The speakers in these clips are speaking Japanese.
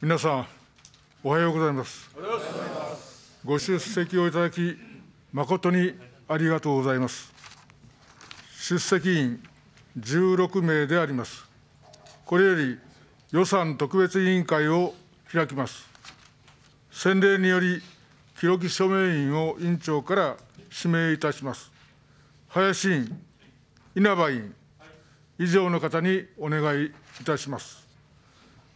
皆さん、おはようございます。ご出席をいただき、誠にありがとうございます。出席員16名であります。これより予算特別委員会を開きます。先例により、記録署名員を委員長から指名いたします。林委員、稲葉委員、以上の方にお願いいたします。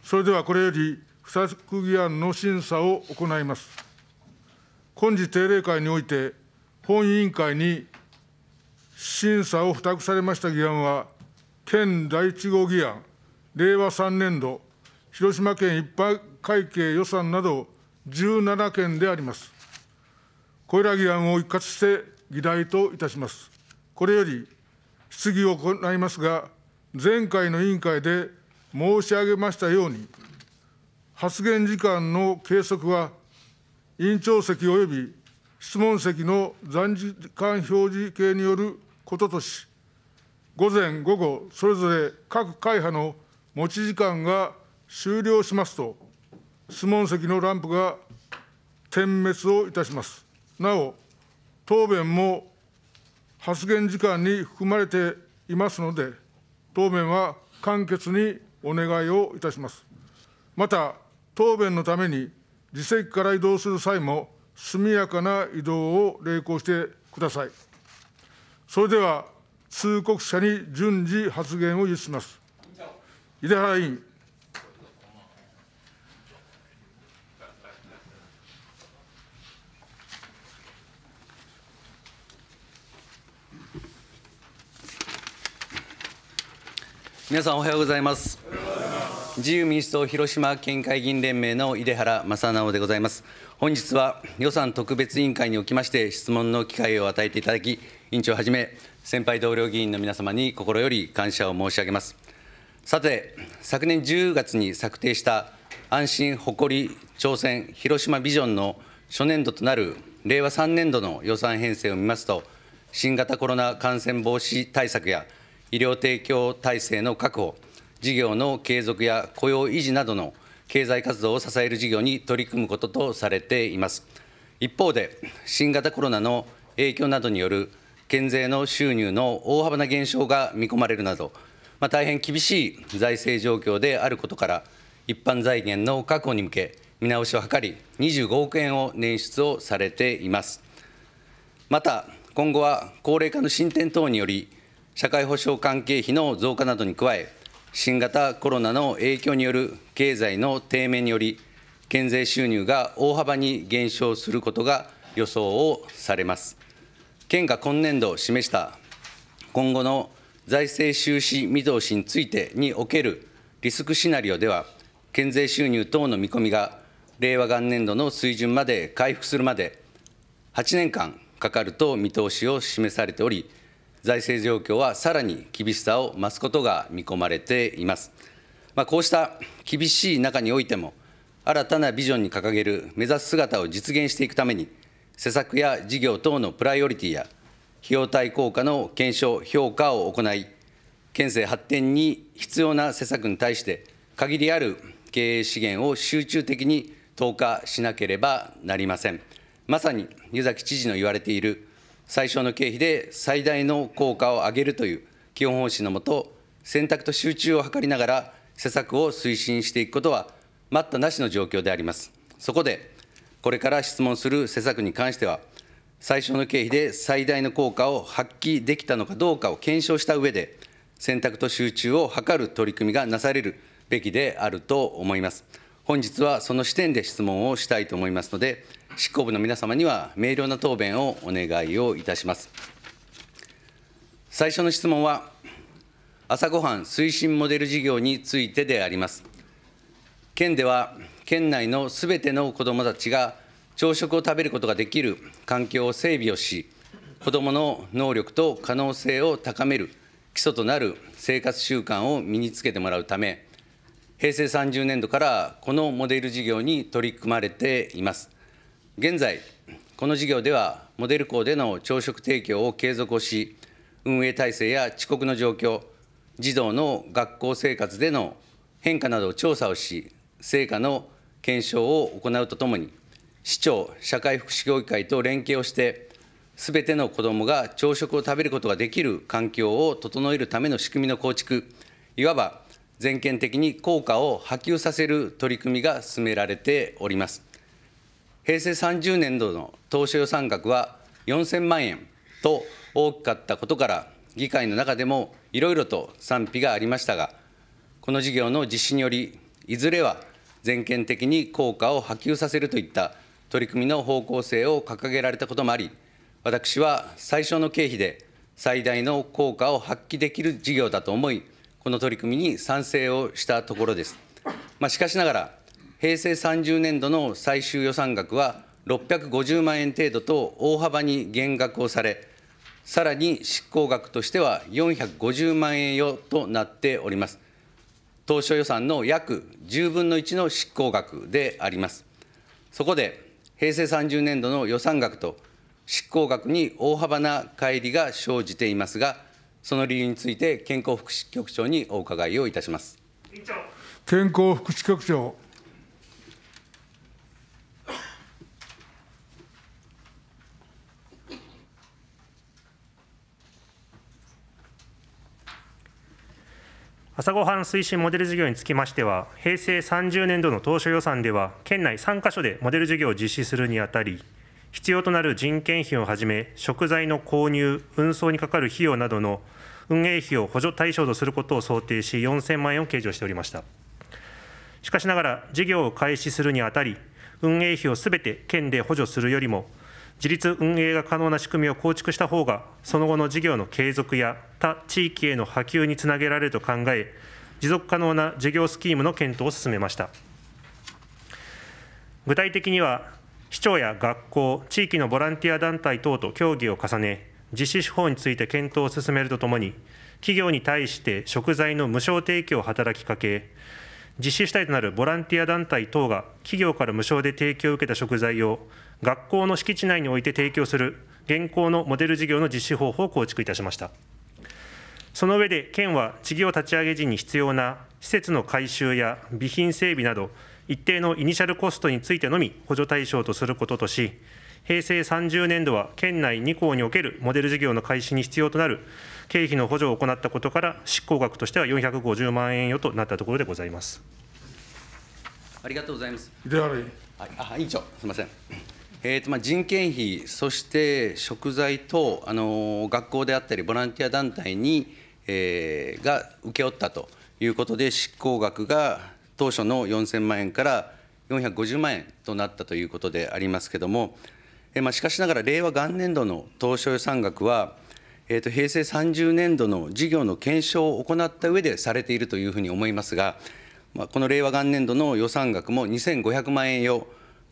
それではこれより不作議案の審査を行います。今次定例会において、本委員会に審査を付託されました議案は、県第1号議案、令和3年度、広島県一般会計予算など17件であります。これら議案を一括して議題といたします。これより質疑を行いますが、前回の委員会で申し上げましたように、発言時間の計測は、委員長席および質問席の残時間表示計によることとし、午前、午後、それぞれ各会派の持ち時間が終了しますと、質問席のランプが点滅をいたします。なお、答弁も発言時間に含まれていますので、答弁は簡潔にお願いをいたします。また、答弁のために自席から移動する際も、速やかな移動を励行してください。それでは、通告者に順次発言を許します。井出原委員。皆さんおはようございます。自由民主党広島県会議員連盟の井出原正直でございます本日は予算特別委員会におきまして質問の機会を与えていただき委員長はじめ先輩同僚議員の皆様に心より感謝を申し上げますさて昨年10月に策定した安心誇り挑戦広島ビジョンの初年度となる令和3年度の予算編成を見ますと新型コロナ感染防止対策や医療提供体制の確保事業の継続や雇用維持などの経済活動を支える事業に取り組むこととされています。一方で、新型コロナの影響などによる県税の収入の大幅な減少が見込まれるなど、まあ、大変厳しい財政状況であることから、一般財源の確保に向け、見直しを図り、25億円を捻出をされています。また、今後は高齢化の進展等により、社会保障関係費の増加などに加え、新型コロナの影響による経済の低迷により、減税収入が大幅に減少することが予想をされます。県が今年度示した今後の財政収支見通しについてにおけるリスクシナリオでは、減税収入等の見込みが令和元年度の水準まで回復するまで、8年間かかると見通しを示されており、財政状況はさらに厳しさを増すことが見込まれています。まあ、こうした厳しい中においても、新たなビジョンに掲げる目指す姿を実現していくために、施策や事業等のプライオリティや、費用対効果の検証・評価を行い、県政発展に必要な施策に対して、限りある経営資源を集中的に投下しなければなりません。まさに湯崎知事の言われている最小の経費で最大の効果を上げるという基本方針のもと、選択と集中を図りながら、施策を推進していくことは待ったなしの状況であります。そこで、これから質問する施策に関しては、最小の経費で最大の効果を発揮できたのかどうかを検証した上で、選択と集中を図る取り組みがなされるべきであると思います。本日はその視点で質問をしたいと思いますので、執行部の皆様には明瞭な答弁をお願いをいたします。最初の質問は、朝ごはん推進モデル事業についてであります。県では、県内のすべての子どもたちが朝食を食べることができる環境を整備をし、子どもの能力と可能性を高める基礎となる生活習慣を身につけてもらうため、平成30年度からこのモデル事業に取り組まれています。現在、この事業では、モデル校での朝食提供を継続をし、運営体制や遅刻の状況、児童の学校生活での変化などを調査をし、成果の検証を行うとともに、市長、社会福祉協議会と連携をして、すべての子どもが朝食を食べることができる環境を整えるための仕組みの構築、いわば全県的に効果を波及させる取り組みが進められております。平成30年度の当初予算額は4000万円と大きかったことから、議会の中でもいろいろと賛否がありましたが、この事業の実施により、いずれは全県的に効果を波及させるといった取り組みの方向性を掲げられたこともあり、私は最小の経費で最大の効果を発揮できる事業だと思い、この取り組みに賛成をしたところです。まあ、しかしながら、平成30年度の最終予算額は650万円程度と大幅に減額をされ、さらに執行額としては450万円余となっております。当初予算の約10分の1の執行額であります。そこで、平成30年度の予算額と執行額に大幅な乖離が生じていますが、その理由について健康福祉局長にお伺いをいたします健康福祉局長朝ごはん推進モデル事業につきましては、平成30年度の当初予算では、県内3か所でモデル事業を実施するにあたり、必要となる人件費をはじめ、食材の購入、運送にかかる費用などの運営費を補助対象とすることを想定し、4000万円を計上しておりました。しかしながら、事業を開始するにあたり、運営費をすべて県で補助するよりも、自立運営が可能な仕組みを構築した方が、その後の事業の継続や他地域への波及につなげられると考え、持続可能な事業スキームの検討を進めました。具体的には、市長や学校、地域のボランティア団体等と協議を重ね、実施手法について検討を進めるとともに、企業に対して食材の無償提供を働きかけ、実施主体となるボランティア団体等が企業から無償で提供を受けた食材を学校の敷地内において提供する現行のモデル事業の実施方法を構築いたしました。その上で、県は事業立ち上げ時に必要な施設の改修や備品整備など、一定のイニシャルコストについてのみ補助対象とすることとし、平成30年度は県内2校におけるモデル事業の開始に必要となる経費の補助を行ったことから、執行額としては450万円余となったところでございます。ありがとうございます。であれあ委員長、すみません。えーとまあ、人件費、そして食材等、あの学校であったり、ボランティア団体に、えー、が請け負ったということで、執行額が当初の4000万円から450万円となったということでありますけれども、えまあ、しかしながら令和元年度の当初予算額は、えー、と平成30年度の事業の検証を行った上でされているというふうに思いますが、まあ、この令和元年度の予算額も2500万円用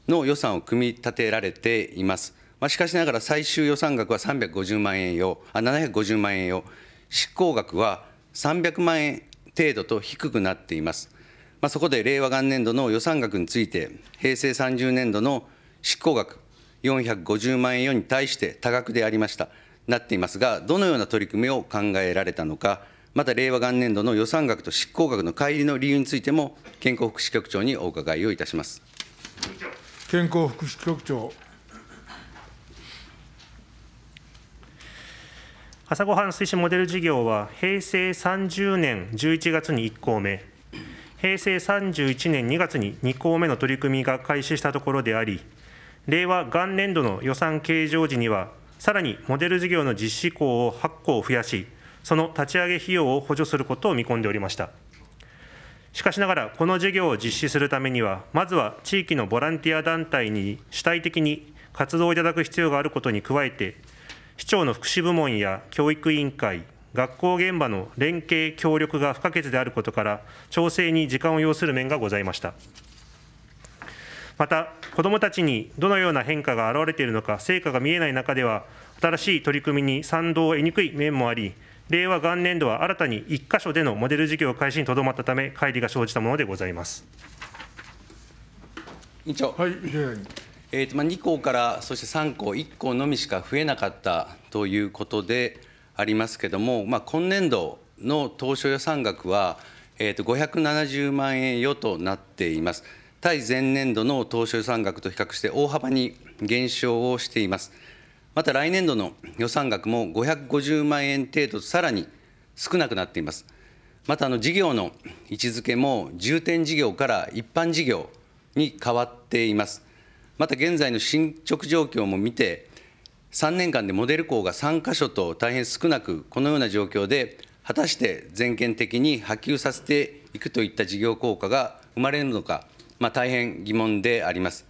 の予算を組み立てられています。まあ、しかしながら最終予算額は350万円用、あ750万円用、執行額は300万円程度と低くなっています。まあ、そこで令和元年度の予算額について、平成30年度の執行額450万円に対して多額でありました、なっていますが、どのような取り組みを考えられたのか、また令和元年度の予算額と執行額の乖離の理由についても、健康福祉局長にお伺いをいたします。健康福祉局長朝ごはん推進モデル事業は平成30年11月に1校目平成31年2月に2校目の取り組みが開始したところであり、令和元年度の予算計上時には、さらにモデル事業の実施校を8項増やし、その立ち上げ費用を補助することを見込んでおりました。しかしながら、この事業を実施するためには、まずは地域のボランティア団体に主体的に活動をいただく必要があることに加えて、市長の福祉部門や教育委員会、学校現場の連携協力が不可欠であることから調整に時間を要する面がございましたまた子どもたちにどのような変化が現れているのか成果が見えない中では新しい取り組みに賛同を得にくい面もあり令和元年度は新たに1か所でのモデル事業開始にとどまったため乖離が生じたものでございます委員長、はい、えーとまあ、2項からそして3項1項のみしか増えなかったということでありますけども、まあ、今年度の当初予算額は、えー、と570万円余となっています。対前年度の当初予算額と比較して大幅に減少をしています。また来年度の予算額も550万円程度とさらに少なくなっています。またあの事業の位置づけも重点事業から一般事業に変わっています。また現在の進捗状況も見て、3年間でモデル校が3か所と大変少なく、このような状況で、果たして全県的に波及させていくといった事業効果が生まれるのか、まあ、大変疑問であります。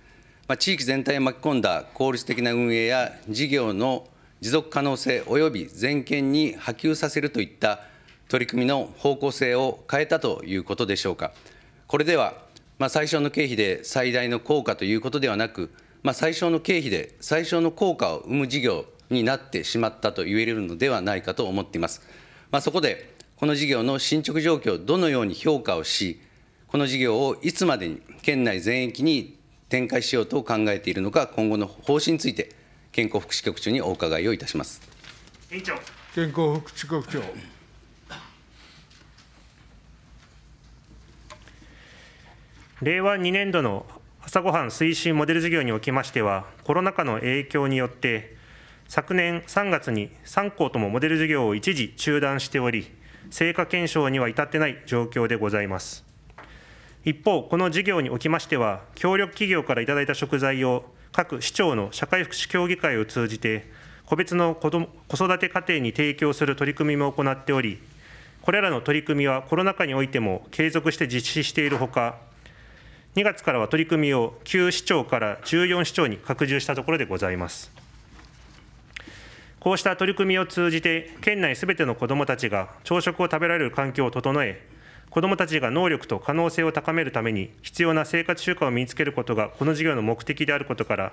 まあ、地域全体を巻き込んだ効率的な運営や事業の持続可能性及び全県に波及させるといった取り組みの方向性を変えたということでしょうか。これでは、まあ、最初の経費で最大の効果ということではなく、まあ、最小の経費で最小の効果を生む事業になってしまったと言えるのではないかと思っています。まあ、そこで、この事業の進捗状況をどのように評価をし、この事業をいつまでに県内全域に展開しようと考えているのか、今後の方針について、健康福祉局長にお伺いをいたします。委員長健康福祉局長令和2年度の朝ごはん推進モデル事業におきましては、コロナ禍の影響によって、昨年3月に3校ともモデル事業を一時中断しており、成果検証には至ってない状況でございます。一方、この事業におきましては、協力企業からいただいた食材を、各市長の社会福祉協議会を通じて、個別の子子育て家庭に提供する取り組みも行っており、これらの取り組みはコロナ禍においても継続して実施しているほか、2月からは取り組みを旧市長から14市長に拡充したところでございます。こうした取り組みを通じて、県内すべての子どもたちが朝食を食べられる環境を整え、子どもたちが能力と可能性を高めるために必要な生活習慣を身につけることがこの事業の目的であることから、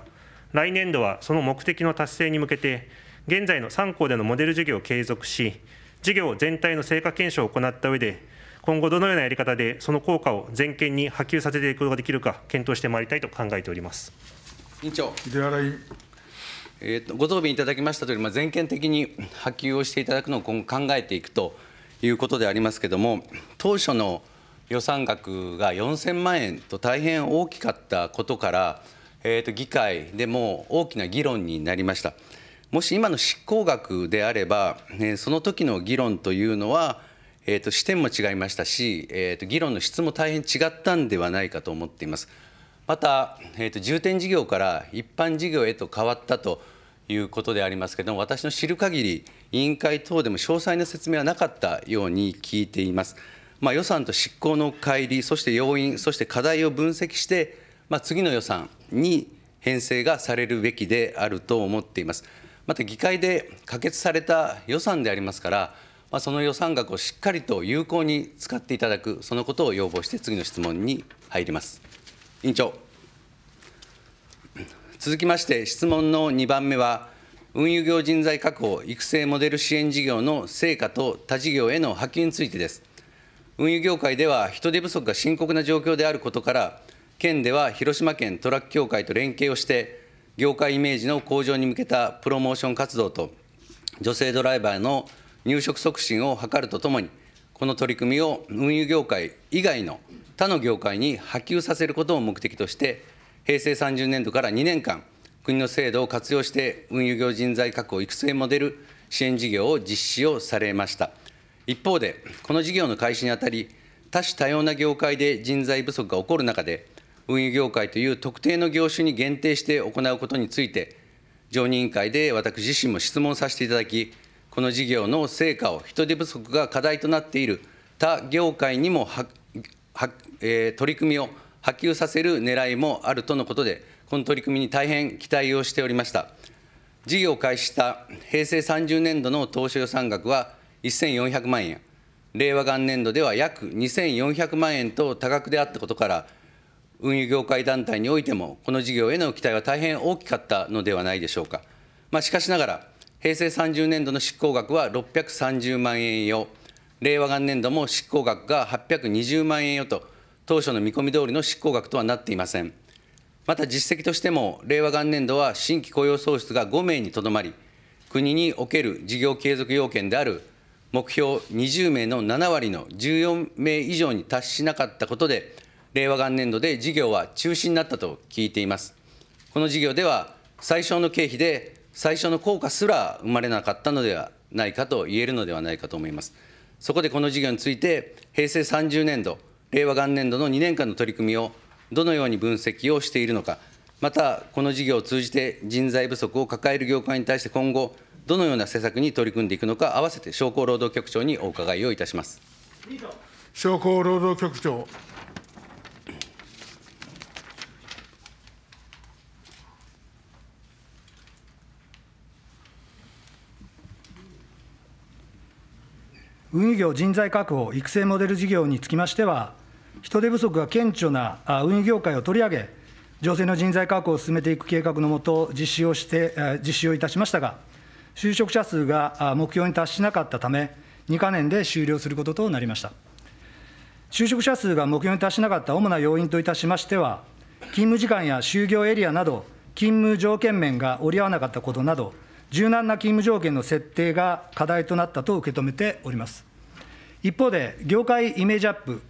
来年度はその目的の達成に向けて、現在の3校でのモデル事業を継続し、事業全体の成果検証を行った上で、今後どのようなやり方でその効果を全県に波及させていくことができるか、検討してまいりたいと考えております委員長。えーと、ご答弁いただきましたとおり、まあ、全県的に波及をしていただくのを今後考えていくということでありますけれども、当初の予算額が4000万円と大変大きかったことから、えーと、議会でも大きな議論になりました。もし今の執行額であれば、その時の議論というのは、えーと、視点も違いましたし、えーと、議論の質も大変違ったんではないかと思っています。また、えーと、と重点事業から一般事業へと変わったということでありますけれども、私の知る限り、委員会等でも詳細な説明はなかったように聞いています。まあ、予算と執行の乖離、そして要因、そして課題を分析して、まあ、次の予算に編成がされるべきであると思っています。また議会で可決された予算でありますから、まあ、その予算額をしっかりと有効に使っていただく、そのことを要望して、次の質問に入ります。委員長続きまして質問の2番目は、運輸業人材確保・育成モデル支援事業の成果と他事業への波及についてです。運輸業界では人手不足が深刻な状況であることから、県では広島県トラック協会と連携をして、業界イメージの向上に向けたプロモーション活動と、女性ドライバーの入職促進を図るとともに、この取り組みを運輸業界以外の他の業界に波及させることを目的として、平成30年度から2年間、国の制度を活用して運輸業人材確保育成モデル支援事業を実施をされました。一方で、この事業の開始にあたり、多種多様な業界で人材不足が起こる中で、運輸業界という特定の業種に限定して行うことについて、常任委員会で私自身も質問させていただき、この事業の成果を人手不足が課題となっている他業界にもはは、えー、取り組みを波及させる狙いもあるとのことで、この取り組みに大変期待をしておりました。事業開始した平成30年度の当初予算額は1400万円、令和元年度では約2400万円と多額であったことから、運輸業界団体においても、この事業への期待は大変大きかったのではないでしょうか。まあ、しかしながら、平成30年度の執行額は630万円余令和元年度も執行額が820万円余と当初の見込み通りの執行額とはなっていませんまた実績としても令和元年度は新規雇用創出が5名にとどまり国における事業継続要件である目標20名の7割の14名以上に達しなかったことで令和元年度で事業は中止になったと聞いていますこの事業では最小の経費で最初の効果すら生まれなかったのではないかと言えるのではないかと思います。そこでこの事業について、平成30年度、令和元年度の2年間の取り組みをどのように分析をしているのか、またこの事業を通じて人材不足を抱える業界に対して今後、どのような施策に取り組んでいくのか、合わせて商工労働局長にお伺いをいたします。商工労働局長。運輸業人材確保育成モデル事業につきましては、人手不足が顕著な運輸業界を取り上げ、情勢の人材確保を進めていく計画のもと、実施をして、実施をいたしましたが、就職者数が目標に達しなかったため、2か年で終了することとなりました。就職者数が目標に達しなかった主な要因といたしましては、勤務時間や就業エリアなど、勤務条件面が折り合わなかったことなど、柔軟な勤務条件の設定が課題となったと受け止めております。一方で、業界イメージアップ、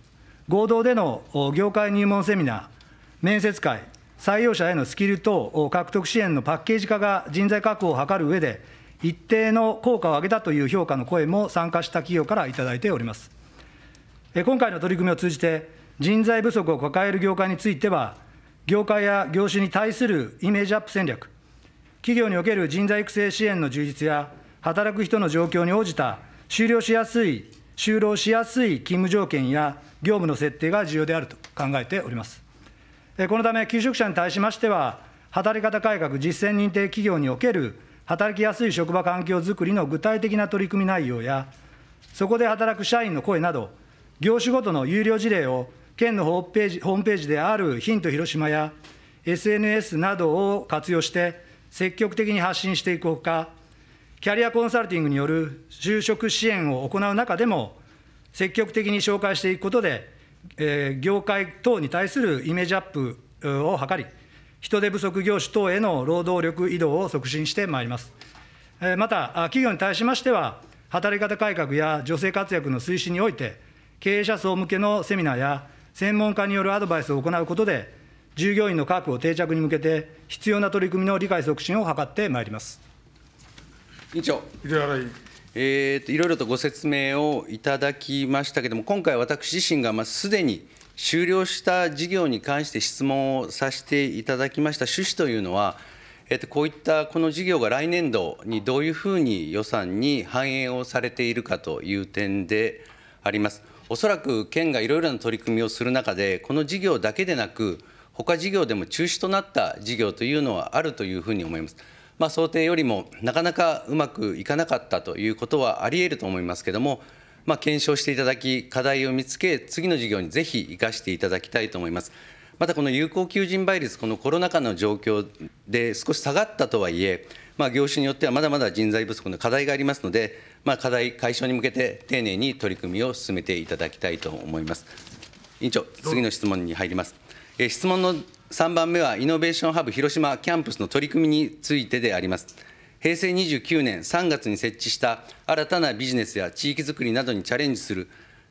合同での業界入門セミナー、面接会、採用者へのスキル等獲得支援のパッケージ化が人材確保を図る上で、一定の効果を上げたという評価の声も参加した企業から頂いております。今回の取り組みを通じて、人材不足を抱える業界については、業界や業種に対するイメージアップ戦略、企業における人材育成支援の充実や、働く人の状況に応じた、終了しやすい就労しやすい勤務条件や業務の設定が重要であると考えております。このため、求職者に対しましては、働き方改革実践認定企業における働きやすい職場環境づくりの具体的な取り組み内容や、そこで働く社員の声など、業種ごとの有料事例を県のホームページホームページであるヒント広島や SNS などを活用して、積極的に発信していくほか、キャリアコンサルティングによる就職支援を行う中でも、積極的に紹介していくことで、えー、業界等に対するイメージアップを図り、人手不足業種等への労働力移動を促進してまいります。えー、また、企業に対しましては、働き方改革や女性活躍の推進において、経営者層向けのセミナーや専門家によるアドバイスを行うことで、従業員の確保定着に向けて必要な取り組みの理解促進を図ってまいります。委員長。えーと、いろいろとご説明をいただきましたけれども、今回、私自身がますでに終了した事業に関して質問をさせていただきました趣旨というのは、えーと、とこういったこの事業が来年度にどういうふうに予算に反映をされているかという点であります。おそらく県がいろいろな取り組みをする中で、この事業だけでなく、他事業でも中止となった事業というのはあるというふうに思います。まあ、想定よりもなかなかうまくいかなかったということはありえると思いますけども、まあ、検証していただき、課題を見つけ、次の事業にぜひ生かしていただきたいと思います。またこの有効求人倍率、このコロナ禍の状況で少し下がったとはいえ、まあ、業種によってはまだまだ人材不足の課題がありますので、まあ、課題解消に向けて丁寧に取り組みを進めていただきたいと思います。委員長、次の質問に入ります。え質問の3番目はイノベーションハブ広島キャンプスの取り組みについてであります。平成29年3月に設置した新たなビジネスや地域づくりなどにチャレンジする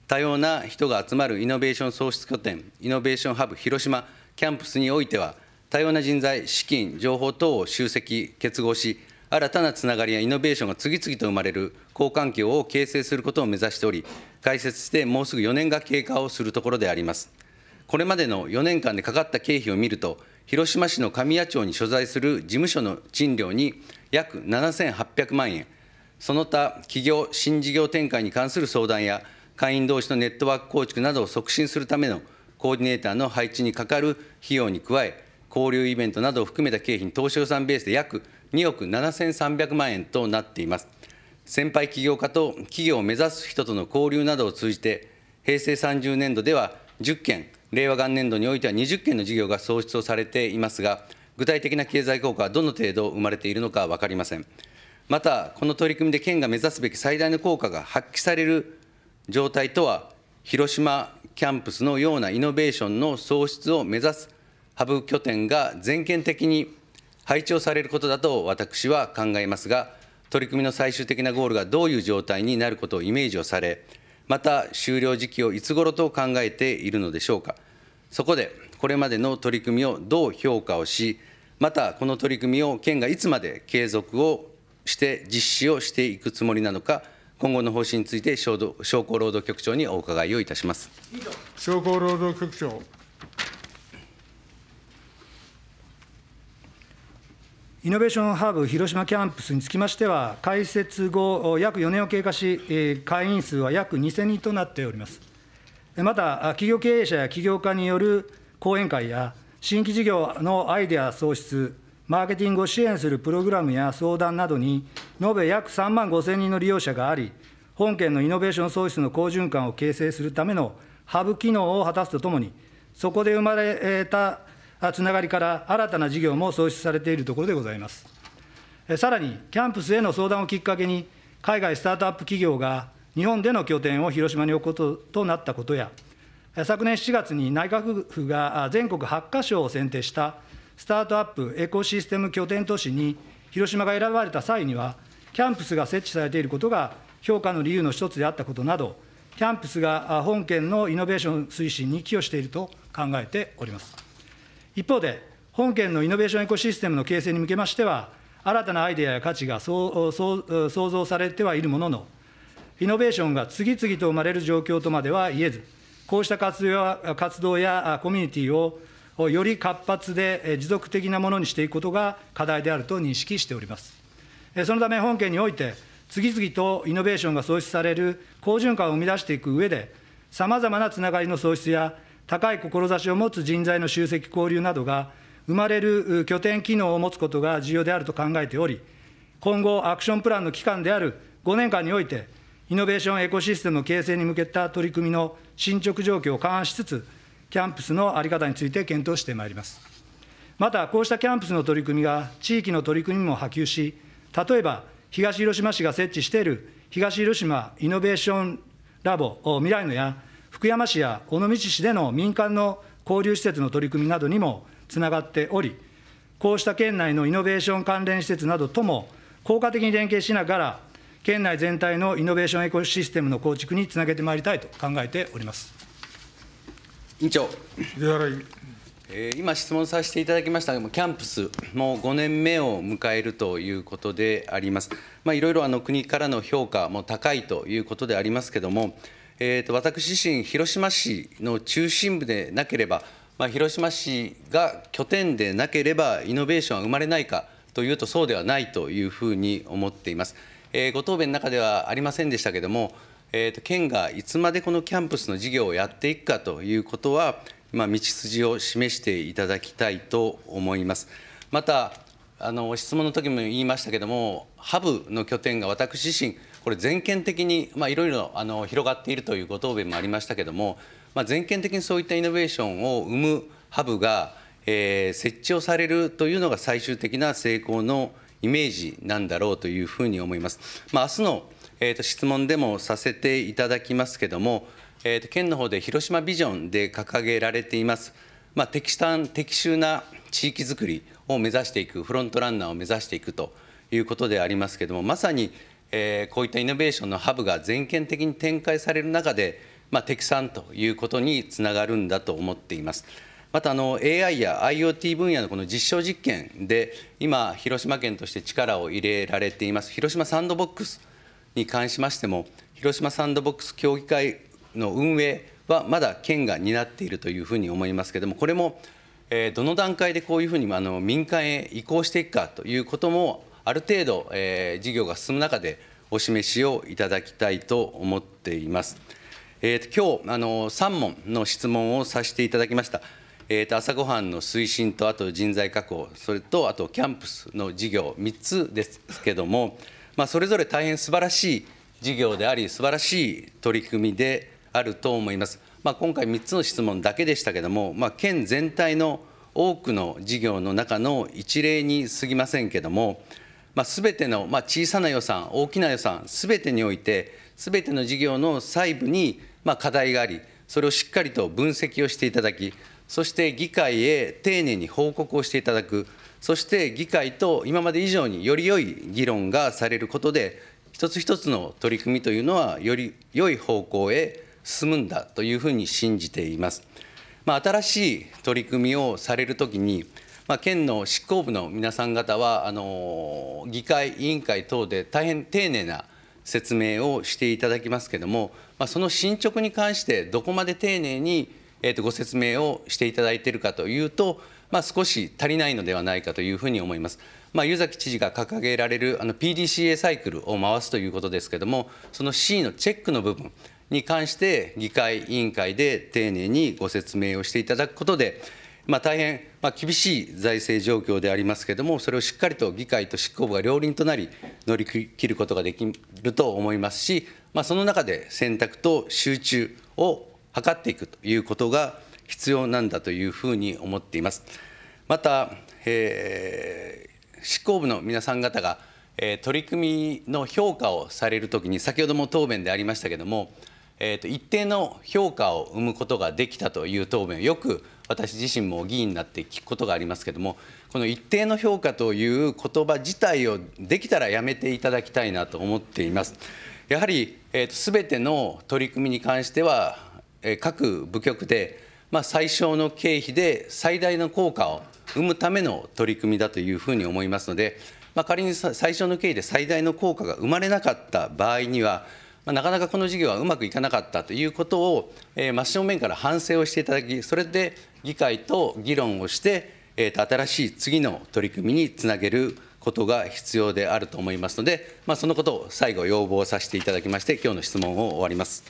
多様な人が集まるイノベーション創出拠点、イノベーションハブ広島キャンプスにおいては、多様な人材、資金、情報等を集積、結合し、新たなつながりやイノベーションが次々と生まれる好環境を形成することを目指しており、開設してもうすぐ4年が経過をするところであります。これまでの4年間でかかった経費を見ると、広島市の神谷町に所在する事務所の賃料に約7800万円、その他、企業、新事業展開に関する相談や、会員同士のネットワーク構築などを促進するためのコーディネーターの配置にかかる費用に加え、交流イベントなどを含めた経費に当初予算ベースで約2億7300万円となっています。先輩企業家と企業を目指す人との交流などを通じて、平成30年度では、10件、令和元年度においては20件の事業が創出をされていますが、具体的な経済効果はどの程度生まれているのか分かりません。また、この取り組みで県が目指すべき最大の効果が発揮される状態とは、広島キャンプスのようなイノベーションの創出を目指すハブ拠点が全県的に配置をされることだと私は考えますが、取り組みの最終的なゴールがどういう状態になることをイメージをされ、また終了時期をいつ頃と考えているのでしょうか。そこで、これまでの取り組みをどう評価をし、またこの取り組みを県がいつまで継続をして実施をしていくつもりなのか、今後の方針について商工労働局長にお伺いをいたします。商工労働局長イノベーションハーブ広島キャンプスにつきましては、開設後、約4年を経過し、会員数は約2000人となっております。また、企業経営者や起業家による講演会や、新規事業のアイデア創出、マーケティングを支援するプログラムや相談などに、延べ約3万5000人の利用者があり、本県のイノベーション創出の好循環を形成するためのハブ機能を果たすとともに、そこで生まれたつながりから新たな事業も創出されているところでございます。さらに、キャンプスへの相談をきっかけに、海外スタートアップ企業が日本での拠点を広島に置くこととなったことや、昨年7月に内閣府が全国8カ所を選定したスタートアップエコシステム拠点都市に広島が選ばれた際には、キャンプスが設置されていることが評価の理由の一つであったことなど、キャンプスが本県のイノベーション推進に寄与していると考えております。一方で、本県のイノベーションエコシステムの形成に向けましては、新たなアイデアや価値が創造されてはいるものの、イノベーションが次々と生まれる状況とまでは言えず、こうした活動や活動やコミュニティをより活発で持続的なものにしていくことが課題であると認識しております。そのため、本県において、次々とイノベーションが創出される好循環を生み出していく上で、さまざまなつながりの創出や高い志を持つ人材の集積・交流などが、生まれる拠点機能を持つことが重要であると考えており、今後、アクションプランの期間である5年間において、イノベーションエコシステムの形成に向けた取り組みの進捗状況を勘案しつつ、キャンプスの在り方について検討してまいります。また、こうしたキャンプスの取り組みが地域の取り組みも波及し、例えば、東広島市が設置している東広島イノベーションラボ未来のや福山市や尾道市での民間の交流施設の取り組みなどにもつながっており、こうした県内のイノベーション関連施設などとも効果的に連携しながら、県内全体のイノベーションエコシステムの構築につなげてまいりたいと考えております委員長。えー、今、質問させていただきましたが、キャンプス、もう5年目を迎えるということであります。まあ、いろいろあの国からの評価も高いということでありますけれども、えーと、私自身、広島市の中心部でなければ、まあ、広島市が拠点でなければ、イノベーションは生まれないかというと、そうではないというふうに思っています。えー、ご答弁の中ではありませんでしたけれども、えーと、県がいつまでこのキャンプスの事業をやっていくかということは、まあ、道筋を示していただきたいと思います。またあの質問の時も言いましたけども、ハブの拠点が私自身、これ全県的にいろいろ広がっているというご答弁もありましたけれども、まあ、全県的にそういったイノベーションを生むハブが、えー、設置をされるというのが最終的な成功のイメージなんだろうというふうに思います。まあ、明日の、えー、と質問でもさせていただきますけども、えー、と県の方で広島ビジョンで掲げられています、まあ、適短適衆な地域づくりを目指していくフロントランナーを目指していくということでありますけどもまさにえー、こういったイノベーションのハブが全県的に展開される中で、まあ、適算ということにつながるんだと思っています。またあの AI や IoT 分野のこの実証実験で今広島県として力を入れられています広島サンドボックスに関しましても広島サンドボックス協議会の運営はまだ県が担っているというふうに思いますけれどもこれもどの段階でこういうふうにあの民間へ移行していくかということもある程度、えー、事業が進む中でお示しをいただきたいと思っています。えーと、今日あの3問の質問をさせていただきました。えーと、朝ごはんの推進とあと人材確保それとあとキャンプスの事業3つですけども、まあ、それぞれ大変素晴らしい事業であり素晴らしい取り組みであると思います。まあ、今回3つの質問だけでしたけども、まあ、県全体の多くの事業の中の一例に過ぎませんけども、まあ、全ての、まあ、小さな予算、大きな予算、すべてにおいて、すべての事業の細部に、まあ、課題があり、それをしっかりと分析をしていただき、そして議会へ丁寧に報告をしていただく、そして議会と今まで以上により良い議論がされることで、一つ一つの取り組みというのは、より良い方向へ進むんだというふうに信じています。まあ、新しい取り組みをされるときに、まあ、県の執行部の皆さん方はあの議会、委員会等で大変丁寧な説明をしていただきますけれども、まあ、その進捗に関して、どこまで丁寧に、えー、とご説明をしていただいているかというと、まあ、少し足りないのではないかというふうに思います。まあ、湯崎知事が掲げられる PDCA サイクルを回すということですけれども、その C のチェックの部分に関して、議会委員会で丁寧にご説明をしていただくことで、まあ、大変、まあ、厳しい財政状況でありますけれども、それをしっかりと議会と執行部が両輪となり、乗り切ることができると思いますし、まあ、その中で選択と集中を図っていくということが必要なんだというふうに思っています。また、えー、執行部の皆さん方が、えー、取り組みの評価をされるときに、先ほども答弁でありましたけれども、えーと、一定の評価を生むことができたという答弁よく私自身も議員になって聞くことがありますけれどもこの一定の評価という言葉自体をできたらやめていただきたいなと思っています。やはり、えーと全ての取り組みに関しては、えー、各部局で、まあ、最小の経費で最大の効果を生むための取り組みだというふうに思いますので、まあ、仮に最小の経費で最大の効果が生まれなかった場合にはまあ、なかなかこの事業はうまくいかなかったということを、えー、真正面から反省をしていただき、それで議会と議論をして、えー、と新しい次の取り組みにつなげることが必要であると思いますので、まあ、そのことを最後、要望させていただきまして、今日の質問を終わります。